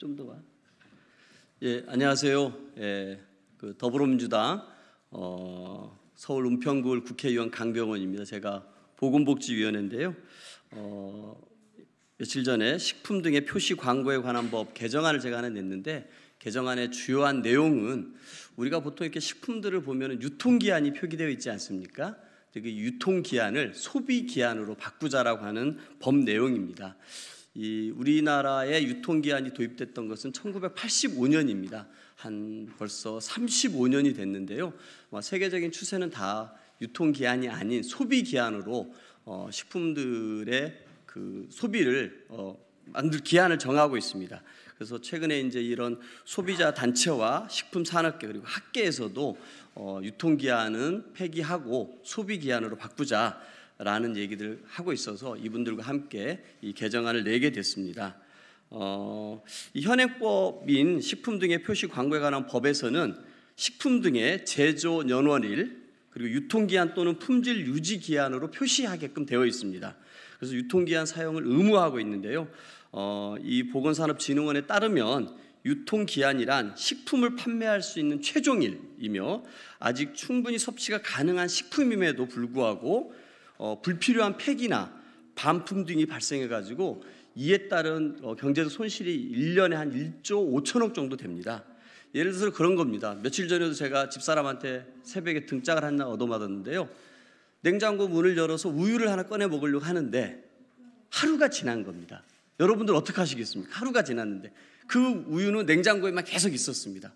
좀더 봐. 예, 안녕하세요. 예, 그 더불어민주당 어, 서울 은평구 국회의원 강병원입니다. 제가 보건복지위원회인데요. 어, 며칠 전에 식품 등의 표시 광고에 관한 법 개정안을 제가 하나 냈는데 개정안의 주요한 내용은 우리가 보통 이렇게 식품들을 보면 유통기한이 표기되어 있지 않습니까? 그 유통기한을 소비기한으로 바꾸자라고 하는 법 내용입니다. 이 우리나라에 유통기한이 도입됐던 것은 1985년입니다. 한 벌써 35년이 됐는데요. 세계적인 추세는 다 유통기한이 아닌 소비기한으로 어, 식품들의 그 소비를 어, 만들 기한을 정하고 있습니다. 그래서 최근에 이제 이런 소비자 단체와 식품 산업계 그리고 학계에서도 어, 유통기한은 폐기하고 소비기한으로 바꾸자 라는 얘기들 하고 있어서 이분들과 함께 이 개정안을 내게 됐습니다. 어, 이 현행법인 식품 등의 표시 광고에 관한 법에서는 식품 등의 제조 연원일 그리고 유통기한 또는 품질 유지 기한으로 표시하게끔 되어 있습니다. 그래서 유통기한 사용을 의무화하고 있는데요. 어, 이 보건산업진흥원에 따르면 유통기한이란 식품을 판매할 수 있는 최종일이며 아직 충분히 섭취가 가능한 식품임에도 불구하고 어, 불필요한 폐기나 반품 등이 발생해 가지고 이에 따른 어, 경제적 손실이 1년에 한 1조 5천억 정도 됩니다. 예를 들어서 그런 겁니다. 며칠 전에도 제가 집사람한테 새벽에 등짝을 하나 얻어맞았는데요. 냉장고 문을 열어서 우유를 하나 꺼내 먹으려고 하는데 하루가 지난 겁니다. 여러분들 어떻게 하시겠습니까? 하루가 지났는데 그 우유는 냉장고에만 계속 있었습니다.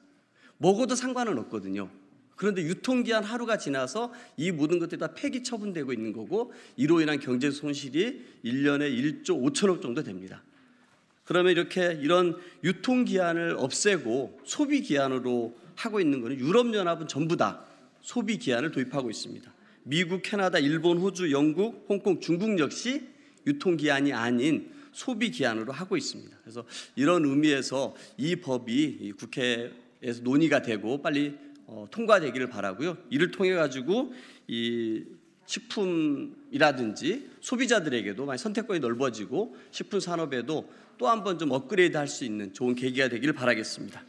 먹어도 상관은 없거든요. 그런데 유통기한 하루가 지나서 이 모든 것들이 다 폐기 처분되고 있는 거고 이로 인한 경제 손실이 1년에 1조 5천억 정도 됩니다. 그러면 이렇게 이런 유통기한을 없애고 소비기한으로 하고 있는 거는 유럽연합은 전부 다 소비기한을 도입하고 있습니다. 미국, 캐나다, 일본, 호주, 영국, 홍콩, 중국 역시 유통기한이 아닌 소비기한으로 하고 있습니다. 그래서 이런 의미에서 이 법이 국회에서 논의가 되고 빨리 어, 통과되기를 바라고요. 이를 통해 가지고 이 식품이라든지 소비자들에게도 많이 선택권이 넓어지고 식품 산업에도 또 한번좀 업그레이드 할수 있는 좋은 계기가 되기를 바라겠습니다.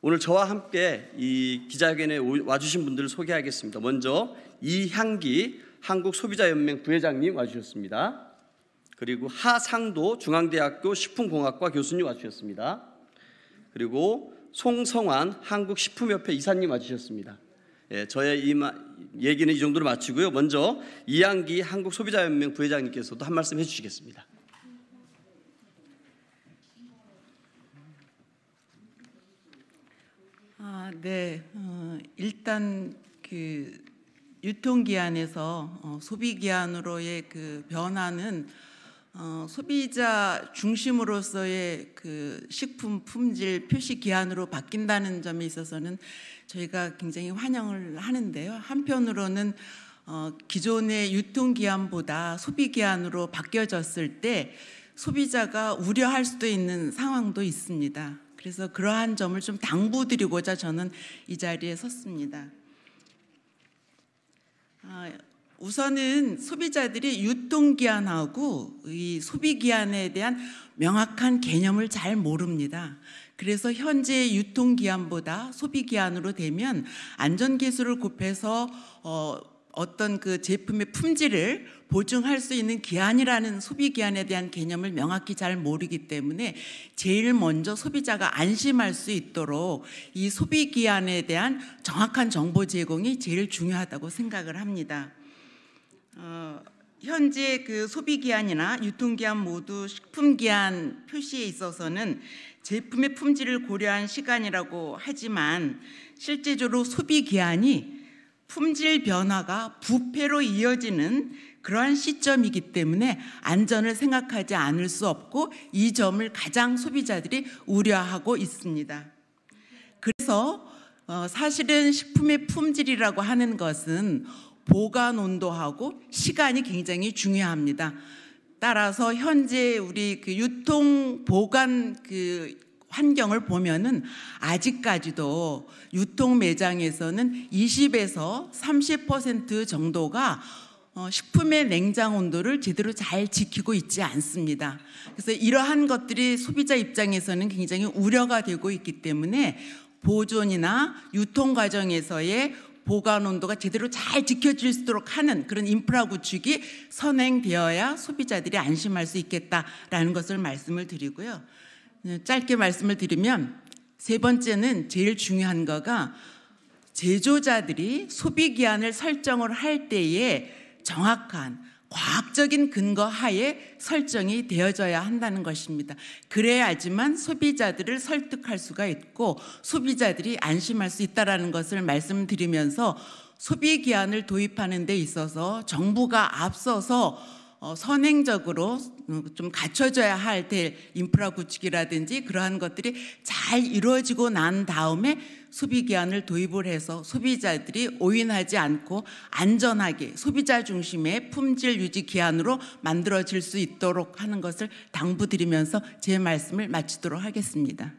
오늘 저와 함께 이 기자회견에 와주신 분들을 소개하겠습니다. 먼저 이향기 한국소비자연맹 부회장님 와주셨습니다. 그리고 하상도 중앙대학교 식품공학과 교수님 와주셨습니다. 그리고 송성환 한국식품협회 이사님 맞으셨습니다. 예, 저의 이 마, 얘기는 이 정도로 마치고요. 먼저 이양기 한국소비자연맹 부회장님께서도 한 말씀 해주시겠습니다. 아, 네. 어, 일단 그 유통기한에서 어, 소비기한으로의 그 변화는 어, 소비자 중심으로서의 그 식품 품질 표시 기한으로 바뀐다는 점에 있어서는 저희가 굉장히 환영을 하는데요. 한편으로는 어, 기존의 유통 기한보다 소비 기한으로 바뀌어졌을 때 소비자가 우려할 수도 있는 상황도 있습니다. 그래서 그러한 점을 좀 당부드리고자 저는 이 자리에 섰습니다. 아, 우선은 소비자들이 유통기한하고 이 소비기한에 대한 명확한 개념을 잘 모릅니다. 그래서 현재 유통기한보다 소비기한으로 되면 안전기술을 곱해서 어, 어떤 그 제품의 품질을 보증할 수 있는 기한이라는 소비 기한에 대한 개념을 명확히 잘 모르기 때문에 제일 먼저 소비자가 안심할 수 있도록 이 소비 기한에 대한 정확한 정보 제공이 제일 중요하다고 생각을 합니다. 어, 현재 그 소비 기한이나 유통 기한 모두 식품 기한 표시에 있어서는 제품의 품질을 고려한 시간이라고 하지만 실제적으로 소비 기한이 품질 변화가 부패로 이어지는 그러한 시점이기 때문에 안전을 생각하지 않을 수 없고 이 점을 가장 소비자들이 우려하고 있습니다. 그래서 어, 사실은 식품의 품질이라고 하는 것은 보관 온도하고 시간이 굉장히 중요합니다. 따라서 현재 우리 그 유통 보관 그 환경을 보면은 아직까지도 유통 매장에서는 20에서 30% 정도가 어, 식품의 냉장 온도를 제대로 잘 지키고 있지 않습니다. 그래서 이러한 것들이 소비자 입장에서는 굉장히 우려가 되고 있기 때문에 보존이나 유통 과정에서의 보관 온도가 제대로 잘 지켜질 수 있도록 하는 그런 인프라 구축이 선행되어야 소비자들이 안심할 수 있겠다라는 것을 말씀을 드리고요. 네, 짧게 말씀을 드리면 세 번째는 제일 중요한 거가 제조자들이 소비 기한을 설정을 할 때에 정확한 과학적인 근거 하에 설정이 되어져야 한다는 것입니다. 그래야지만 소비자들을 설득할 수가 있고 소비자들이 안심할 수 있다라는 것을 말씀드리면서 소비 기한을 도입하는 데 있어서 정부가 앞서서 어, 선행적으로 좀 갖춰져야 할 될 인프라 구축이라든지 그러한 것들이 잘 이루어지고 난 다음에 소비 기한을 도입을 해서 소비자들이 오인하지 않고 안전하게 소비자 중심의 품질 유지 기한으로 만들어질 수 있도록 하는 것을 당부드리면서 제 말씀을 마치도록 하겠습니다.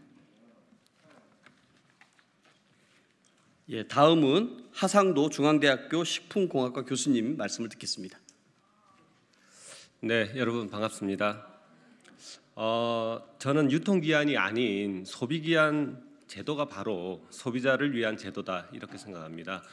예, 다음은 하상도 중앙대학교 식품공학과 교수님 말씀을 듣겠습니다. 네, 여러분 반갑습니다. 어, 저는 유통기한이 아닌 소비기한 제도가 바로 소비자를 위한 제도다 이렇게 생각합니다.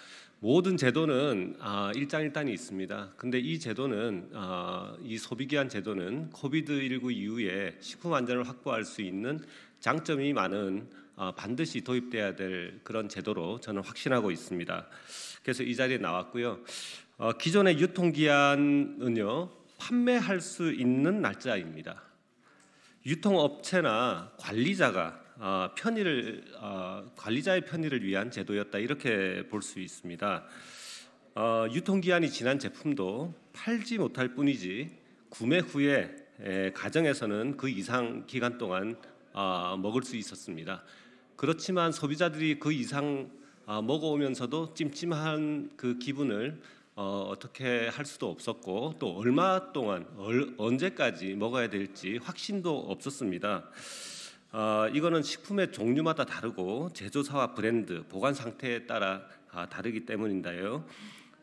모든 제도는 아, 일장일단이 있습니다. 근데 이 제도는 아, 이 소비기한 제도는 코비드 19 이후에 식품 안전을 확보할 수 있는 장점이 많은 아, 반드시 도입돼야 될 그런 제도로 저는 확신하고 있습니다. 그래서 이 자리에 나왔고요. 어, 기존의 유통기한은요 판매할 수 있는 날짜입니다. 유통업체나 관리자가 어, 편의를 어, 관리자의 편의를 위한 제도였다 이렇게 볼 수 있습니다. 어, 유통기한이 지난 제품도 팔지 못할 뿐이지 구매 후에 가정에서는 그 이상 기간 동안 먹을 수 있었습니다. 그렇지만 소비자들이 그 이상 먹어오면서도 찜찜한 그 기분을 어, 떻게할 수도 없었고 또 얼마 동안 언제까지 먹어야 될지 확신도 없었습니다. 어, 이거는 식품의 종류마다 다르고 제조사와 브랜드, 보관 상태에 따라 아, 다르기 때문인데요.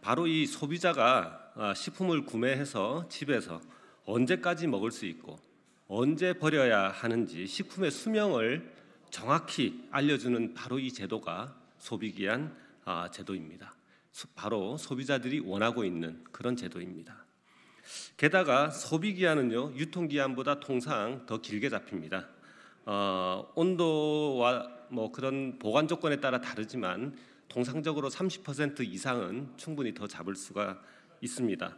바로 이 소비자가 아, 식품을 구매해서 집에서 언제까지 먹을 수 있고 언제 버려야 하는지 식품의 수명을 정확히 알려주는 바로 이 제도가 소비기한 아, 제도입니다. 소, 바로 소비자들이 원하고 있는 그런 제도입니다. 게다가 소비기한은요 유통기한보다 통상 더 길게 잡힙니다. 어, 온도와 뭐 그런 보관 조건에 따라 다르지만 통상적으로 30% 이상은 충분히 더 잡을 수가 있습니다.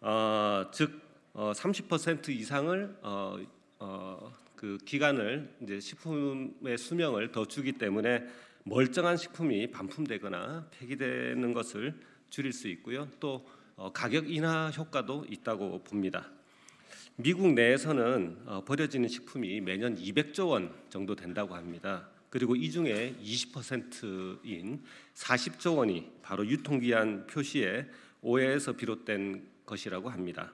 어, 즉30% 어, 이상을 어, 어, 그 기간을 이제 식품의 수명을 더 주기 때문에 멀쩡한 식품이 반품되거나 폐기되는 것을 줄일 수 있고요. 또 어, 가격 인하 효과도 있다고 봅니다. 미국 내에서는 어, 버려지는 식품이 매년 200조 원 정도 된다고 합니다. 그리고 이 중에 20%인 40조 원이 바로 유통기한 표시에 오해에서 비롯된 것이라고 합니다.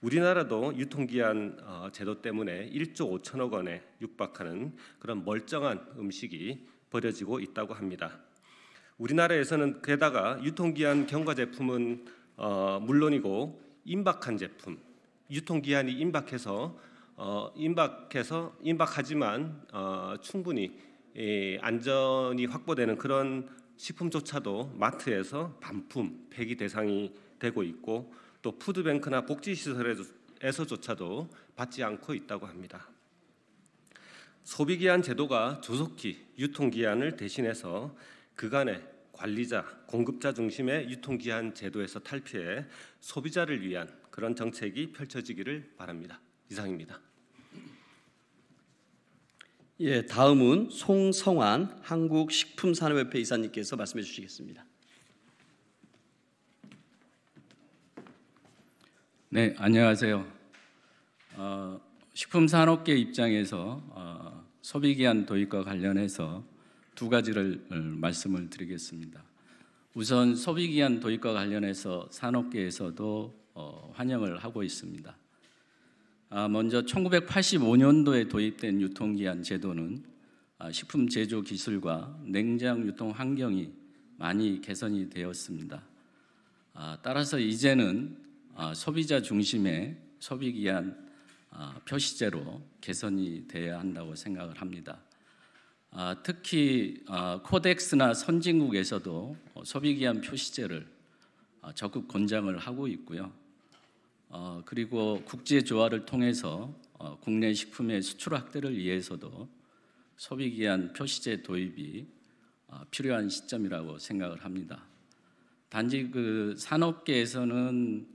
우리나라도 유통기한 어, 제도 때문에 1조 5천억 원에 육박하는 그런 멀쩡한 음식이 버려지고 있다고 합니다. 우리나라에서는 게다가 유통기한 경과 제품은 어, 물론이고 임박한 제품, 유통 기한이 임박해서 어, 임박해서 임박하지만 어, 충분히 예, 안전이 확보되는 그런 식품조차도 마트에서 반품 폐기 대상이 되고 있고 또 푸드뱅크나 복지시설에서조차도 받지 않고 있다고 합니다. 소비기한 제도가 조속히 유통기한을 대신해서 그간의 관리자, 공급자 중심의 유통기한 제도에서 탈피해 소비자를 위한 그런 정책이 펼쳐지기를 바랍니다. 이상입니다. 예, 다음은 송성환 한국식품산업협회 이사님께서 말씀해 주시겠습니다. 네, 안녕하세요. 어, 식품산업계 입장에서 어, 소비기한 도입과 관련해서 두 가지를 어, 말씀을 드리겠습니다. 우선 소비기한 도입과 관련해서 산업계에서도 어, 환영을 하고 있습니다. 아, 먼저 1985년도에 도입된 유통기한 제도는 아, 식품 제조 기술과 냉장 유통 환경이 많이 개선이 되었습니다. 아, 따라서 이제는 소비자 중심의 소비기한 표시제로 개선이 돼야 한다고 생각을 합니다. 아, 특히 아, 코덱스나 선진국에서도 소비기한 표시제를 아, 적극 권장을 하고 있고요. 어, 그리고 국제 조화를 통해서 어, 국내 식품의 수출 확대를 위해서도 소비기한 표시제 도입이 필요한 시점이라고 생각을 합니다. 단지 그 산업계에서는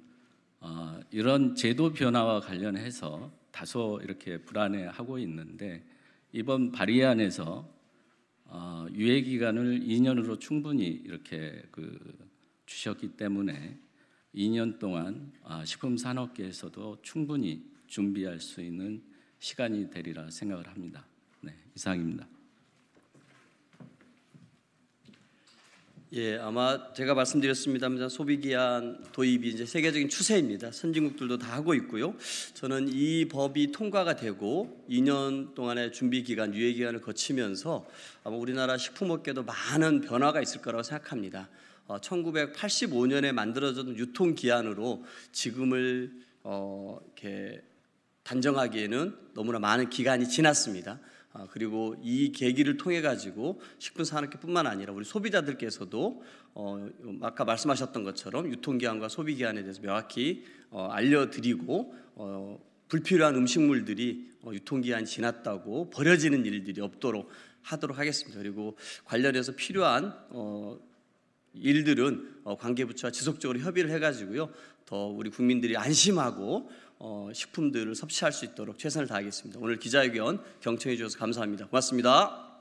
이런 제도 변화와 관련해서 다소 이렇게 불안해하고 있는데 이번 발의안에서 어, 유예 기간을 2년으로 충분히 이렇게 그 주셨기 때문에 2년 동안 아, 식품 산업계에서도 충분히 준비할 수 있는 시간이 되리라 생각을 합니다. 네, 이상입니다. 예, 아마 제가 말씀드렸습니다만 소비 기한 도입이 이제 세계적인 추세입니다. 선진국들도 다 하고 있고요. 저는 이 법이 통과가 되고 2년 동안의 준비 기간, 유예 기간을 거치면서 아마 우리나라 식품업계도 많은 변화가 있을 거라고 생각합니다. 어, 1985년에 만들어졌던 유통 기한으로 지금을 어, 이렇게 단정하기에는 너무나 많은 기간이 지났습니다. 아, 그리고 이 계기를 통해 가지고 식품 산업계뿐만 아니라 우리 소비자들께서도 어, 아까 말씀하셨던 것처럼 유통기한과 소비기한에 대해서 명확히 어, 알려드리고 어, 불필요한 음식물들이 어 유통기한 지났다고 버려지는 일들이 없도록 하도록 하겠습니다. 그리고 관련해서 필요한 어 일들은 어 관계부처와 지속적으로 협의를 해가지고요 더 우리 국민들이 안심하고 어, 식품들을 섭취할 수 있도록 최선을 다하겠습니다. 오늘 기자회견 경청해 주셔서 감사합니다. 고맙습니다.